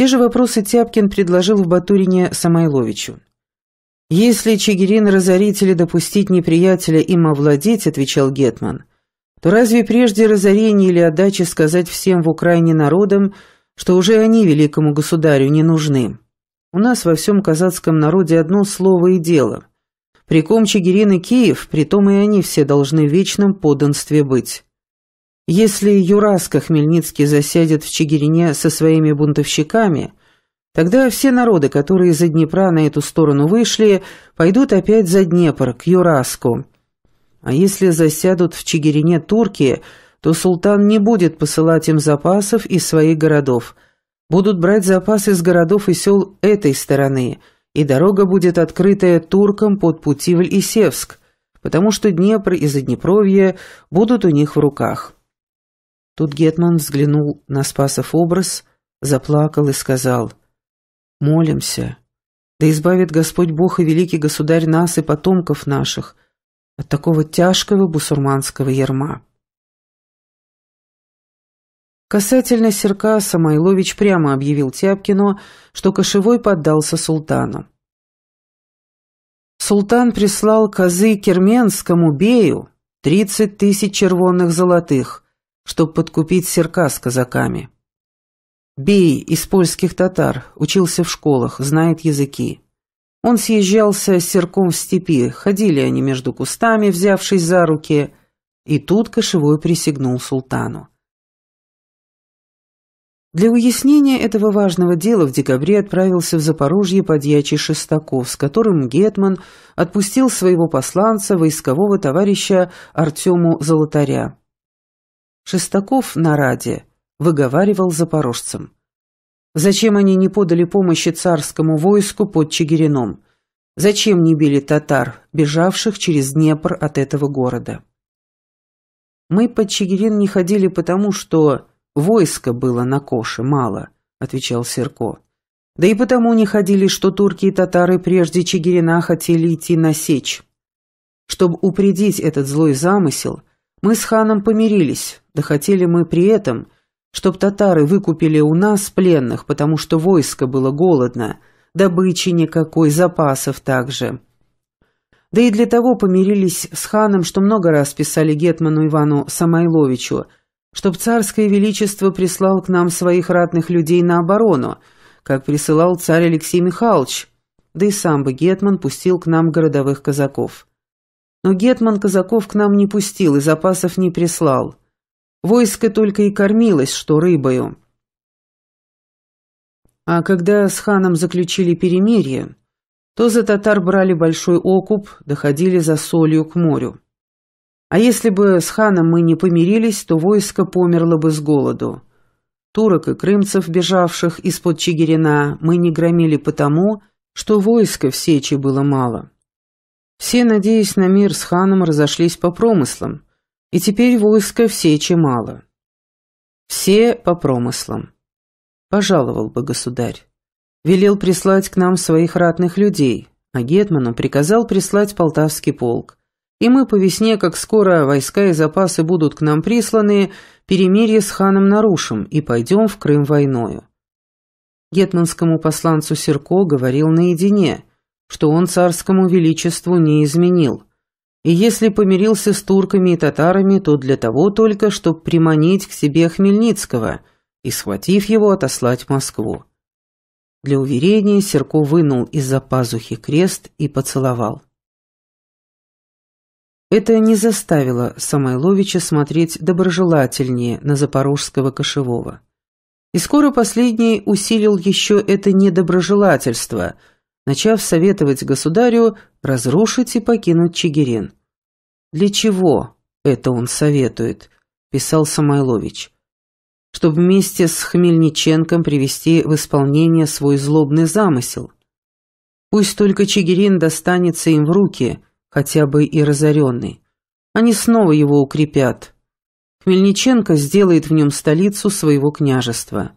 Те же вопросы Тяпкин предложил в Батурине Самойловичу. «Если Чигирин разорить или допустить неприятеля им овладеть», — отвечал Гетман, «то разве прежде разорения или отдачи сказать всем в Украине народам, что уже они великому государю не нужны? У нас во всем казацком народе одно слово и дело. При ком Чигирин и Киев, при том и они все должны в вечном подданстве быть». Если Юраска Хмельницкий засядет в Чигирине со своими бунтовщиками, тогда все народы, которые из-за Днепра на эту сторону вышли, пойдут опять за Днепр, к Юраску. А если засядут в Чигирине турки, то султан не будет посылать им запасов из своих городов. Будут брать запасы из городов и сел этой стороны, и дорога будет открытая туркам под Путивль и Севск, потому что Днепр и Заднепровье будут у них в руках». Тут Гетман взглянул на Спасов образ, заплакал и сказал «Молимся, да избавит Господь Бог и великий Государь нас и потомков наших от такого тяжкого бусурманского ярма». Касательно Серкаса Майлович прямо объявил Тяпкину, что кошевой поддался султану. Султан прислал козы Керменскому бею тридцать тысяч червонных золотых, чтобы подкупить серка с казаками. Бей из польских татар, учился в школах, знает языки. Он съезжался с серком в степи, ходили они между кустами, взявшись за руки, и тут кошевой присягнул султану. Для уяснения этого важного дела в декабре отправился в Запорожье подьячий Шестаков, с которым Гетман отпустил своего посланца, войскового товарища Артему Золотаря. Шестаков на Раде выговаривал запорожцам. Зачем они не подали помощи царскому войску под Чигирином? Зачем не били татар, бежавших через Днепр от этого города? «Мы под Чигирин не ходили потому, что войска было на Коше мало», — отвечал Серко. «Да и потому не ходили, что турки и татары прежде Чигирина хотели идти на сечь. Чтобы упредить этот злой замысел, мы с ханом помирились, да хотели мы при этом, чтоб татары выкупили у нас пленных, потому что войско было голодно, добычи никакой, запасов также. Да и для того помирились с ханом, что много раз писали Гетману Ивану Самойловичу, чтоб царское величество прислал к нам своих ратных людей на оборону, как присылал царь Алексей Михайлович, да и сам бы Гетман пустил к нам городовых казаков. Но Гетман казаков к нам не пустил и запасов не прислал. Войско только и кормилось, что рыбою. А когда с ханом заключили перемирие, то за татар брали большой окуп, доходили за солью к морю. А если бы с ханом мы не помирились, то войско померло бы с голоду. Турок и крымцев, бежавших из-под Чигирина, мы не громили потому, что войска в Сечи было мало. Все, надеясь на мир с ханом, разошлись по промыслам, и теперь войско все чемало. Все по промыслам. Пожаловал бы государь. Велел прислать к нам своих ратных людей, а Гетману приказал прислать полтавский полк. И мы по весне, как скоро войска и запасы будут к нам присланы, перемирие с ханом нарушим и пойдем в Крым войною. Гетманскому посланцу Серко говорил наедине, что он царскому величеству не изменил – и если помирился с турками и татарами, то для того только, чтобы приманить к себе Хмельницкого и, схватив его, отослать в Москву. Для уверения Серко вынул из-за пазухи крест и поцеловал. Это не заставило Самойловича смотреть доброжелательнее на запорожского кошевого. И скоро последний усилил еще это недоброжелательство – начав советовать государю разрушить и покинуть Чигирин. «Для чего это он советует?» – писал Самойлович. «Чтобы вместе с Хмельниченком привести в исполнение свой злобный замысел. Пусть только Чигирин достанется им в руки, хотя бы и разоренный. Они снова его укрепят. Хмельниченко сделает в нем столицу своего княжества.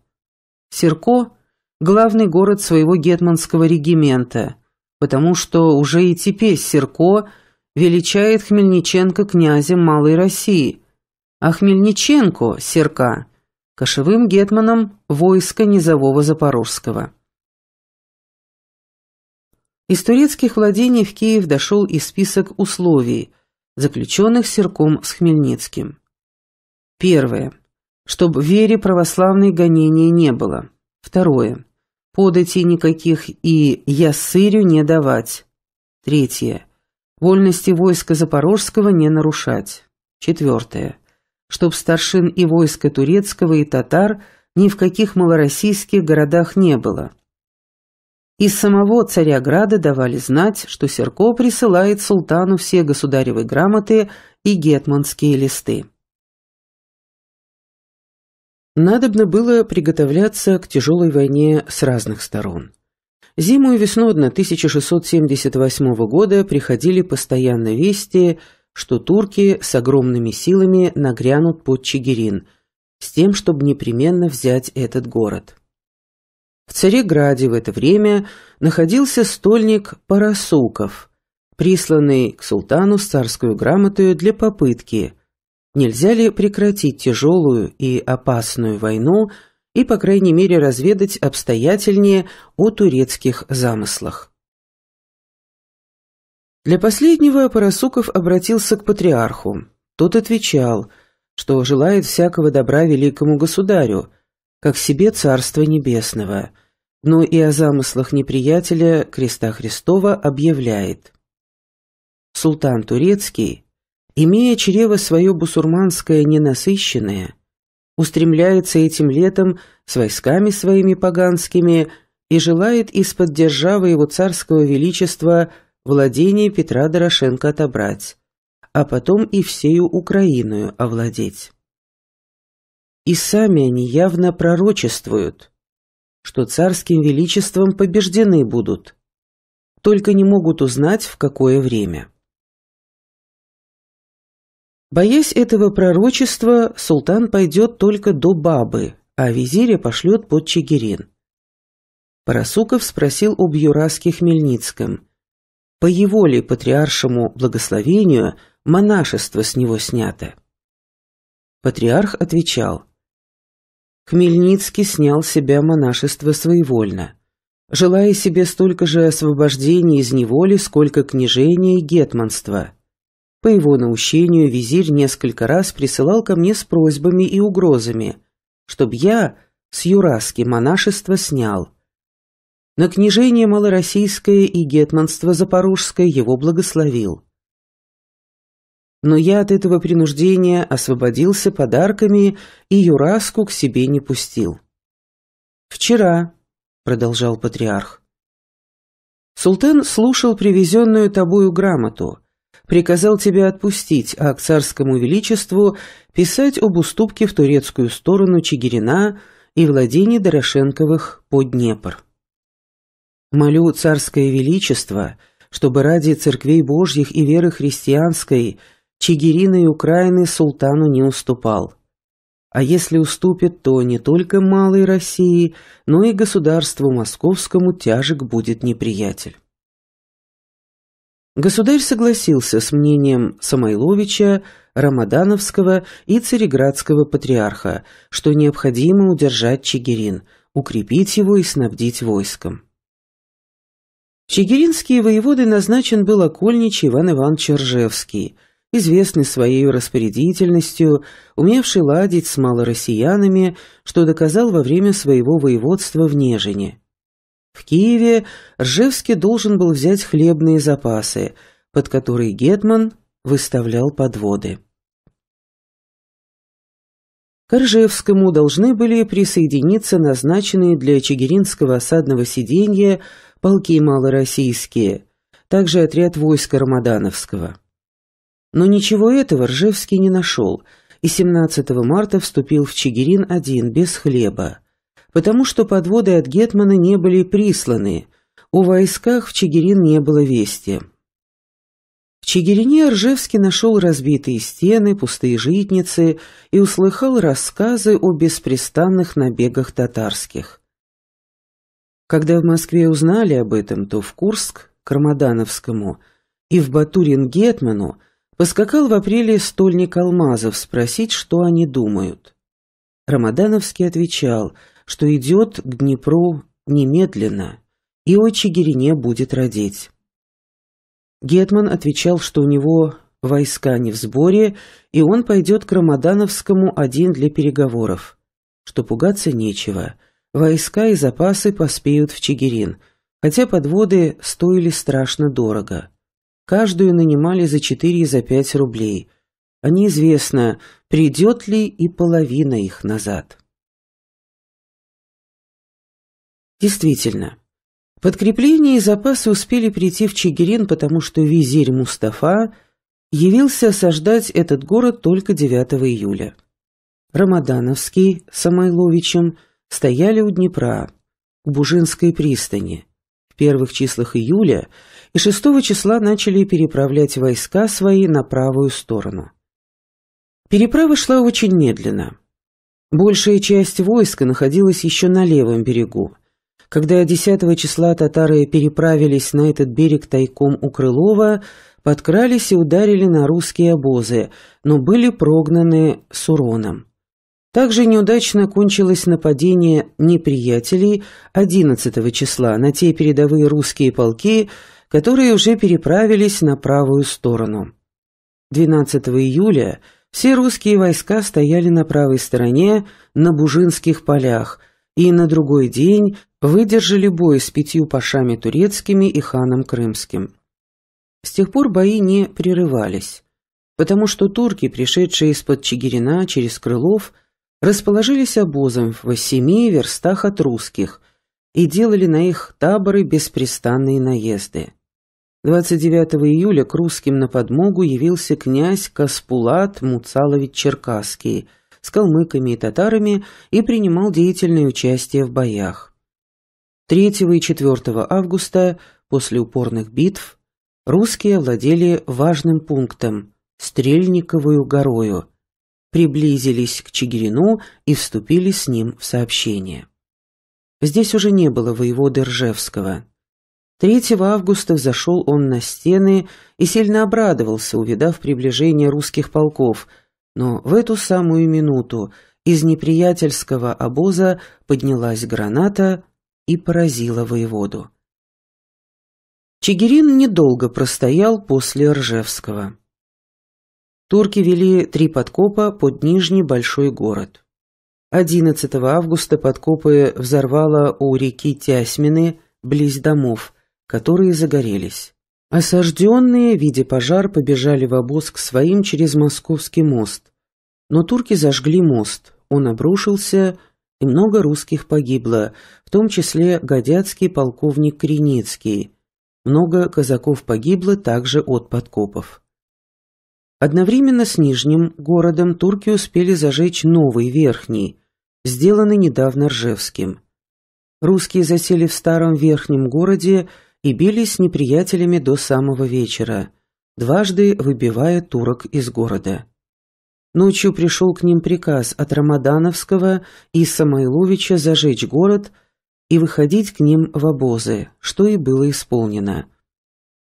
Серко – главный город своего гетманского регимента, потому что уже и теперь Серко величает Хмельниченко князем Малой России, а Хмельниченко, Серка, кошевым гетманом войска Низового Запорожского. Из турецких владений в Киев дошел и список условий, заключенных Серком с Хмельницким. Первое. Чтобы вере православной гонения не было. Второе. Податей никаких и я ясырю не давать. Третье. Вольности войска Запорожского не нарушать. Четвертое. Чтоб старшин и войска турецкого и татар ни в каких малороссийских городах не было. Из самого Царяграда давали знать, что Серко присылает султану все государевы грамоты и гетманские листы. Надобно было приготовляться к тяжелой войне с разных сторон. Зиму и весну 1678 года приходили постоянно вести, что турки с огромными силами нагрянут под Чигирин, с тем, чтобы непременно взять этот город. В Цареграде в это время находился стольник Парасуков, присланный к султану с царскую грамотою для попытки – Нельзя ли прекратить тяжелую и опасную войну и, по крайней мере, разведать обстоятельнее о турецких замыслах? Для последнего Парасуков обратился к патриарху. Тот отвечал, что желает всякого добра великому государю, как себе Царство Небесного, но и о замыслах неприятеля креста Христова объявляет. Султан Турецкий имея чрево свое бусурманское ненасыщенное, устремляется этим летом с войсками своими поганскими и желает из-под державы его царского величества владение Петра Дорошенко отобрать, а потом и всею Украину овладеть. И сами они явно пророчествуют, что царским величеством побеждены будут, только не могут узнать, в какое время. Боясь этого пророчества, султан пойдет только до Бабы, а визиря пошлет под Чигирин. Парасуков спросил об Юраске Хмельницком. По его ли патриаршему благословению монашество с него снято? Патриарх отвечал. Хмельницкий снял себя монашество своевольно, желая себе столько же освобождения из неволи, сколько княжения и гетманства. По его наущению визирь несколько раз присылал ко мне с просьбами и угрозами, чтобы я с Юраски монашество снял. На княжение малороссийское и гетманство запорожское его благословил. Но я от этого принуждения освободился подарками и Юраску к себе не пустил. «Вчера», — продолжал патриарх, — Султан слушал привезенную тобою грамоту, приказал тебя отпустить, а к царскому величеству писать об уступке в турецкую сторону Чигирина и владений Дорошенковых по Днепр. Молю царское величество, чтобы ради церквей божьих и веры христианской Чигирина и Украины султану не уступал. А если уступит, то не только малой России, но и государству московскому тяжек будет неприятель. Государь согласился с мнением Самойловича, Рамадановского и Цареградского патриарха, что необходимо удержать Чигирин, укрепить его и снабдить войском. Чигиринские воеводы назначен был окольничий Иван Иванович Ржевский, известный своей распорядительностью, умевший ладить с малороссиянами, что доказал во время своего воеводства в Нежине. В Киеве Ржевский должен был взять хлебные запасы, под которые Гетман выставлял подводы. К Ржевскому должны были присоединиться назначенные для Чигиринского осадного сиденья полки малороссийские, также отряд войск Рамадановского. Но ничего этого Ржевский не нашел, и 17 марта вступил в Чигирин один без хлеба потому что подводы от Гетмана не были присланы, у войсках в Чигирин не было вести. В Чигирине Ржевский нашел разбитые стены, пустые житницы и услыхал рассказы о беспрестанных набегах татарских. Когда в Москве узнали об этом, то в Курск, Кармадановскому и в Батурин Гетману поскакал в апреле стольник Алмазов спросить, что они думают. Рамадановский отвечал – что идет к Днепру немедленно, и отче Гирине будет родить. Гетман отвечал, что у него войска не в сборе, и он пойдет к Рамадановскому один для переговоров. Что пугаться нечего. Войска и запасы поспеют в Чигирин, хотя подводы стоили страшно дорого. Каждую нанимали за четыре и за пять рублей, а неизвестно, придет ли и половина их назад. Действительно, подкрепление и запасы успели прийти в Чигирин, потому что визирь Мустафа явился осаждать этот город только 9 июля. Рамадановский с Самойловичем стояли у Днепра, у Бужинской пристани. В первых числах июля и 6 числа начали переправлять войска свои на правую сторону. Переправа шла очень медленно. Большая часть войска находилась еще на левом берегу. Когда 10 числа татары переправились на этот берег тайком у Крылова, подкрались и ударили на русские обозы, но были прогнаны с уроном. Также неудачно кончилось нападение неприятелей 11 числа на те передовые русские полки, которые уже переправились на правую сторону. 12 июля все русские войска стояли на правой стороне на Бужинских полях – и на другой день выдержали бой с пятью пашами турецкими и ханом крымским. С тех пор бои не прерывались, потому что турки, пришедшие из-под Чигирина через Крылов, расположились обозом в восьми верстах от русских и делали на их таборы беспрестанные наезды. 29 июля к русским на подмогу явился князь Каспулат Муцалович Черкасский – с калмыками и татарами и принимал деятельное участие в боях. 3 и 4 августа, после упорных битв, русские владели важным пунктом – Стрельниковую горою, приблизились к Чигирину и вступили с ним в сообщение. Здесь уже не было воеводы Ржевского. 3 августа зашел он на стены и сильно обрадовался, увидав приближение русских полков – но в эту самую минуту из неприятельского обоза поднялась граната и поразила воеводу. Чигирин недолго простоял после Ржевского. Турки вели три подкопа под Нижний Большой город. 11 августа подкопы взорвало у реки Тясмины близ домов, которые загорелись. Осажденные, видя пожар, побежали в обоз к своим через Московский мост. Но турки зажгли мост, он обрушился, и много русских погибло, в том числе Годяцкий полковник Креницкий. Много казаков погибло также от подкопов. Одновременно с Нижним городом турки успели зажечь новый, верхний, сделанный недавно Ржевским. Русские засели в старом верхнем городе, и бились с неприятелями до самого вечера, дважды выбивая турок из города. Ночью пришел к ним приказ от Рамадановского и Самойловича зажечь город и выходить к ним в обозы, что и было исполнено.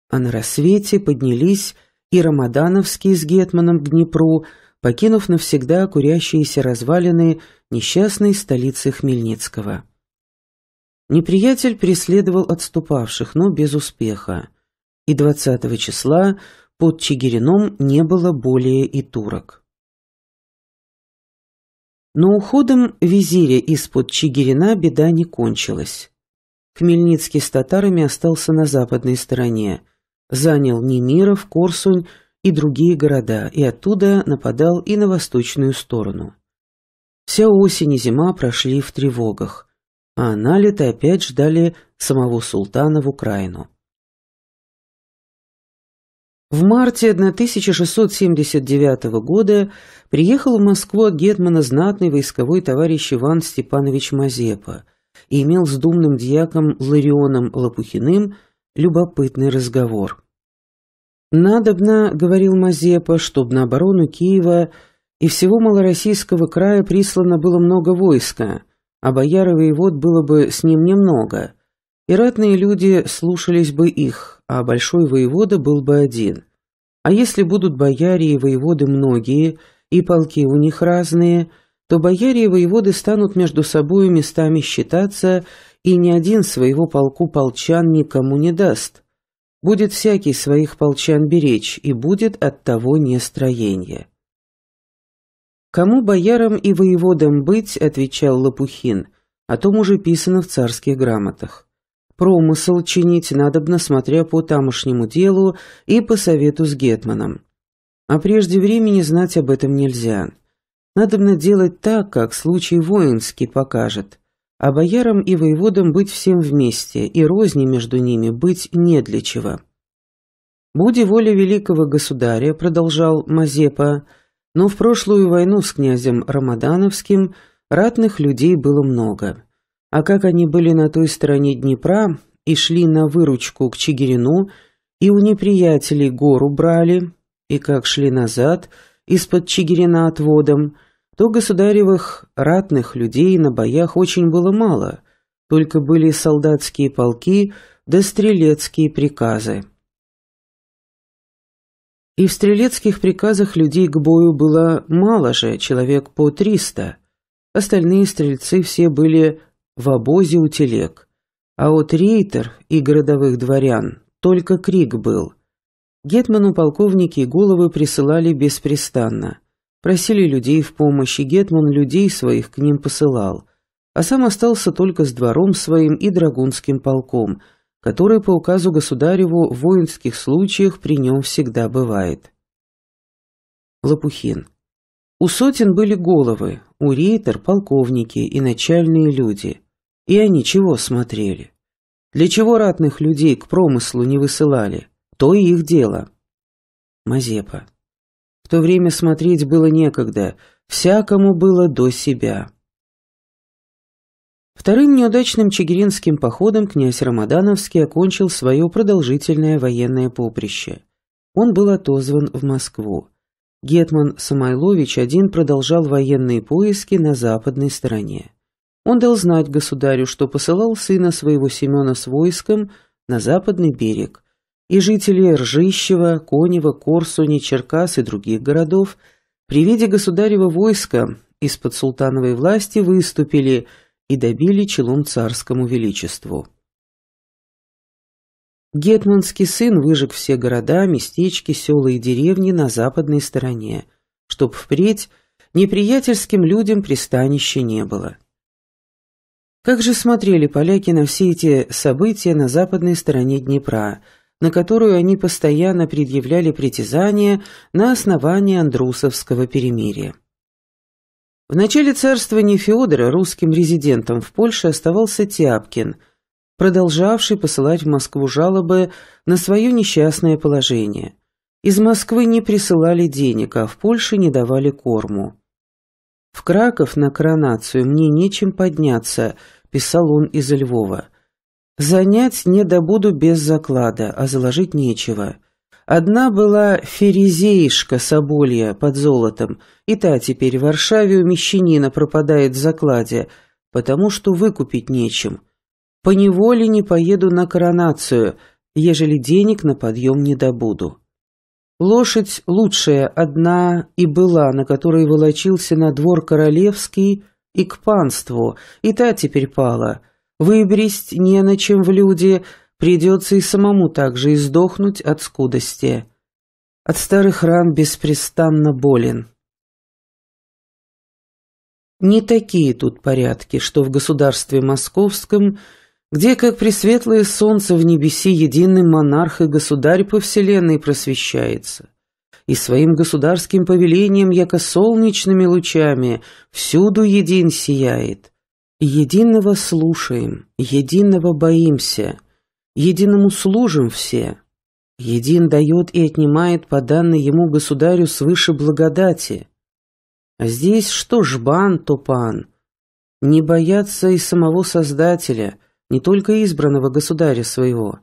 А на рассвете поднялись и Рамадановский с Гетманом к Днепру, покинув навсегда курящиеся развалины несчастной столицы Хмельницкого. Неприятель преследовал отступавших, но без успеха. И 20 числа под Чигирином не было более и турок. Но уходом визиря из-под Чигирина беда не кончилась. Хмельницкий с татарами остался на западной стороне, занял Немиров, Корсунь и другие города, и оттуда нападал и на восточную сторону. Вся осень и зима прошли в тревогах а налиты опять ждали самого султана в Украину. В марте 1679 года приехал в Москву от Гетмана знатный войсковой товарищ Иван Степанович Мазепа и имел с думным дьяком Ларионом Лопухиным любопытный разговор. «Надобно, — говорил Мазепа, — чтоб на оборону Киева и всего Малороссийского края прислано было много войска, а бояр и воевод было бы с ним немного, и ратные люди слушались бы их, а большой воевода был бы один. А если будут бояре и воеводы многие, и полки у них разные, то бояре и воеводы станут между собой местами считаться, и ни один своего полку полчан никому не даст. Будет всякий своих полчан беречь, и будет от того нестроение. «Кому боярам и воеводам быть, — отвечал Лопухин, — о том уже писано в царских грамотах. Промысл чинить надобно, смотря по тамошнему делу и по совету с Гетманом. А прежде времени знать об этом нельзя. Надобно делать так, как случай воинский покажет, а боярам и воеводам быть всем вместе, и розни между ними быть не для чего». Буде воля великого государя», — продолжал Мазепа, — но в прошлую войну с князем Рамадановским ратных людей было много. А как они были на той стороне Днепра и шли на выручку к Чигирину, и у неприятелей гору брали, и как шли назад, из-под Чигирина отводом, то государевых ратных людей на боях очень было мало, только были солдатские полки да стрелецкие приказы. И в стрелецких приказах людей к бою было мало же, человек по триста. Остальные стрельцы все были в обозе у телег. А от рейтер и городовых дворян только крик был. Гетману полковники головы присылали беспрестанно. Просили людей в помощь, и Гетман людей своих к ним посылал. А сам остался только с двором своим и драгунским полком – который по указу государеву в воинских случаях при нем всегда бывает. Лопухин. У сотен были головы, у рейтер – полковники и начальные люди. И они чего смотрели? Для чего ратных людей к промыслу не высылали? То и их дело. Мазепа. В то время смотреть было некогда, всякому было до себя. Вторым неудачным чигиринским походом князь Рамадановский окончил свое продолжительное военное поприще. Он был отозван в Москву. Гетман Самойлович один продолжал военные поиски на западной стороне. Он дал знать государю, что посылал сына своего Семена с войском на западный берег, и жители Ржищева, Конева, Корсуни, Черкас и других городов при виде государева войска из-под султановой власти выступили – и добили челом царскому величеству. Гетманский сын выжег все города, местечки, села и деревни на западной стороне, чтоб впредь неприятельским людям пристанища не было. Как же смотрели поляки на все эти события на западной стороне Днепра, на которую они постоянно предъявляли притязания на основании Андрусовского перемирия. В начале царствования Феодора русским резидентом в Польше оставался Тяпкин, продолжавший посылать в Москву жалобы на свое несчастное положение. Из Москвы не присылали денег, а в Польше не давали корму. «В Краков на коронацию мне нечем подняться», – писал он из Львова. «Занять не добуду без заклада, а заложить нечего. Одна была ферезеишка Соболья под золотом, и та теперь в Варшаве у мещанина пропадает в закладе, потому что выкупить нечем. По неволе не поеду на коронацию, ежели денег на подъем не добуду. Лошадь лучшая одна и была, на которой волочился на двор королевский и к панству, и та теперь пала. Выбресть не на чем в люди — Придется и самому также издохнуть от скудости. От старых ран беспрестанно болен. Не такие тут порядки, что в государстве московском, где, как пресветлое солнце в небеси, единый монарх и государь по вселенной просвещается. И своим государским повелением, яко солнечными лучами, всюду един сияет. Единого слушаем, единого боимся — единому служим все. Един дает и отнимает по данной ему государю свыше благодати. А здесь что ж бан, то пан. Не боятся и самого Создателя, не только избранного государя своего.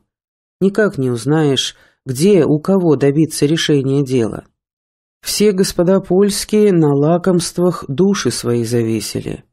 Никак не узнаешь, где у кого добиться решения дела. Все господа польские на лакомствах души свои завесили.